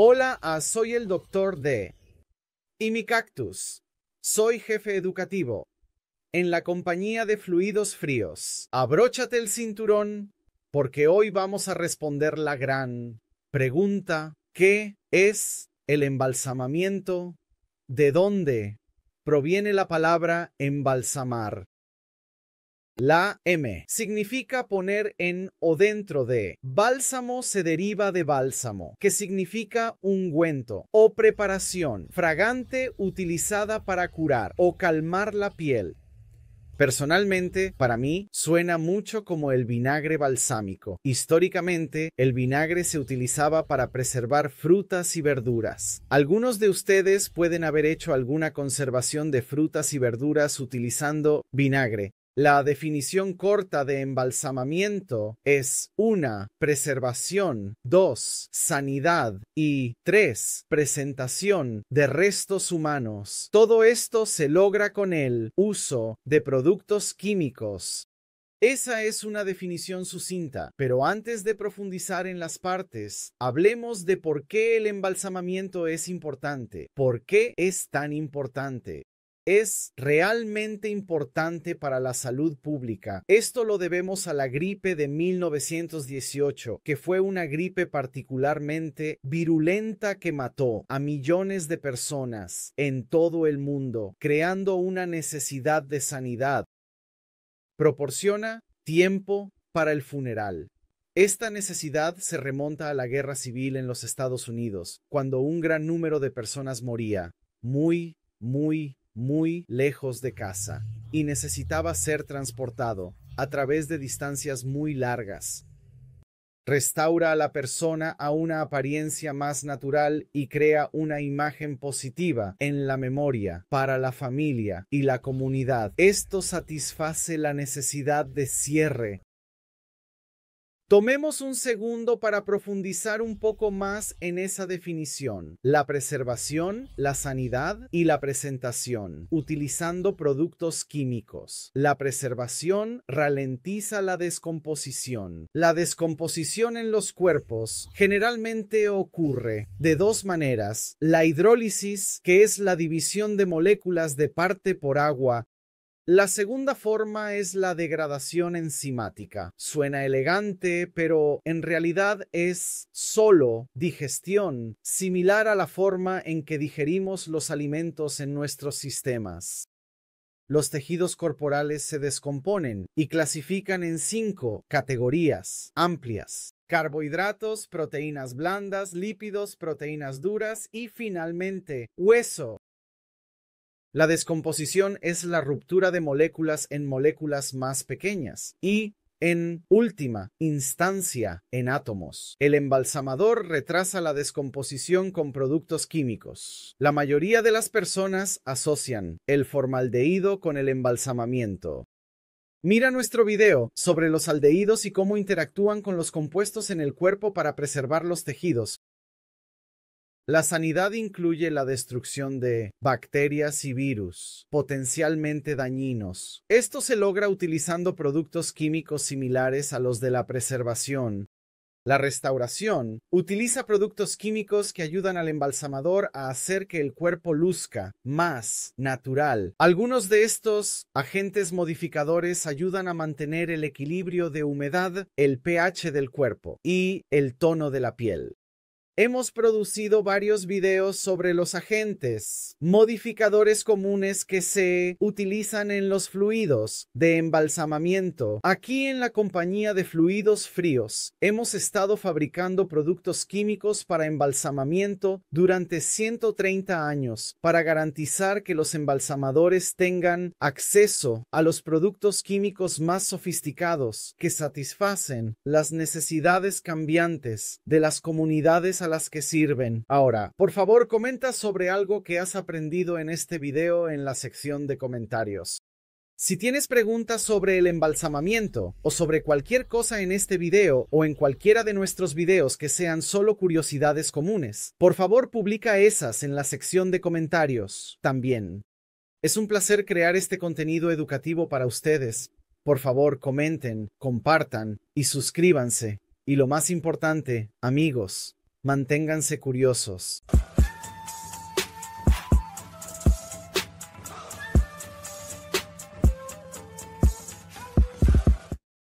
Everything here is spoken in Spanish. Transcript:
Hola ah, Soy el Doctor D. y mi cactus. Soy jefe educativo. En la compañía de fluidos fríos, abróchate el cinturón porque hoy vamos a responder la gran pregunta, ¿qué es el embalsamamiento? ¿De dónde proviene la palabra embalsamar? La M significa poner en o dentro de. Bálsamo se deriva de bálsamo, que significa ungüento o preparación fragante utilizada para curar o calmar la piel. Personalmente, para mí, suena mucho como el vinagre balsámico. Históricamente, el vinagre se utilizaba para preservar frutas y verduras. Algunos de ustedes pueden haber hecho alguna conservación de frutas y verduras utilizando vinagre, la definición corta de embalsamamiento es una preservación, dos sanidad y tres presentación de restos humanos. Todo esto se logra con el uso de productos químicos. Esa es una definición sucinta, pero antes de profundizar en las partes, hablemos de por qué el embalsamamiento es importante, por qué es tan importante es realmente importante para la salud pública. Esto lo debemos a la gripe de 1918, que fue una gripe particularmente virulenta que mató a millones de personas en todo el mundo, creando una necesidad de sanidad. Proporciona tiempo para el funeral. Esta necesidad se remonta a la guerra civil en los Estados Unidos, cuando un gran número de personas moría, muy, muy muy lejos de casa, y necesitaba ser transportado a través de distancias muy largas. Restaura a la persona a una apariencia más natural y crea una imagen positiva en la memoria para la familia y la comunidad. Esto satisface la necesidad de cierre Tomemos un segundo para profundizar un poco más en esa definición, la preservación, la sanidad y la presentación, utilizando productos químicos. La preservación ralentiza la descomposición. La descomposición en los cuerpos generalmente ocurre de dos maneras, la hidrólisis, que es la división de moléculas de parte por agua la segunda forma es la degradación enzimática. Suena elegante, pero en realidad es solo digestión, similar a la forma en que digerimos los alimentos en nuestros sistemas. Los tejidos corporales se descomponen y clasifican en cinco categorías amplias. Carbohidratos, proteínas blandas, lípidos, proteínas duras y finalmente hueso, la descomposición es la ruptura de moléculas en moléculas más pequeñas y, en última instancia, en átomos. El embalsamador retrasa la descomposición con productos químicos. La mayoría de las personas asocian el formaldehído con el embalsamamiento. Mira nuestro video sobre los aldehídos y cómo interactúan con los compuestos en el cuerpo para preservar los tejidos, la sanidad incluye la destrucción de bacterias y virus potencialmente dañinos. Esto se logra utilizando productos químicos similares a los de la preservación. La restauración utiliza productos químicos que ayudan al embalsamador a hacer que el cuerpo luzca más natural. Algunos de estos agentes modificadores ayudan a mantener el equilibrio de humedad, el pH del cuerpo y el tono de la piel. Hemos producido varios videos sobre los agentes, modificadores comunes que se utilizan en los fluidos de embalsamamiento. Aquí en la compañía de fluidos fríos hemos estado fabricando productos químicos para embalsamamiento durante 130 años para garantizar que los embalsamadores tengan acceso a los productos químicos más sofisticados que satisfacen las necesidades cambiantes de las comunidades a las que sirven. Ahora, por favor, comenta sobre algo que has aprendido en este video en la sección de comentarios. Si tienes preguntas sobre el embalsamamiento o sobre cualquier cosa en este video o en cualquiera de nuestros videos que sean solo curiosidades comunes, por favor publica esas en la sección de comentarios también. Es un placer crear este contenido educativo para ustedes. Por favor, comenten, compartan y suscríbanse. Y lo más importante, amigos, Manténganse curiosos.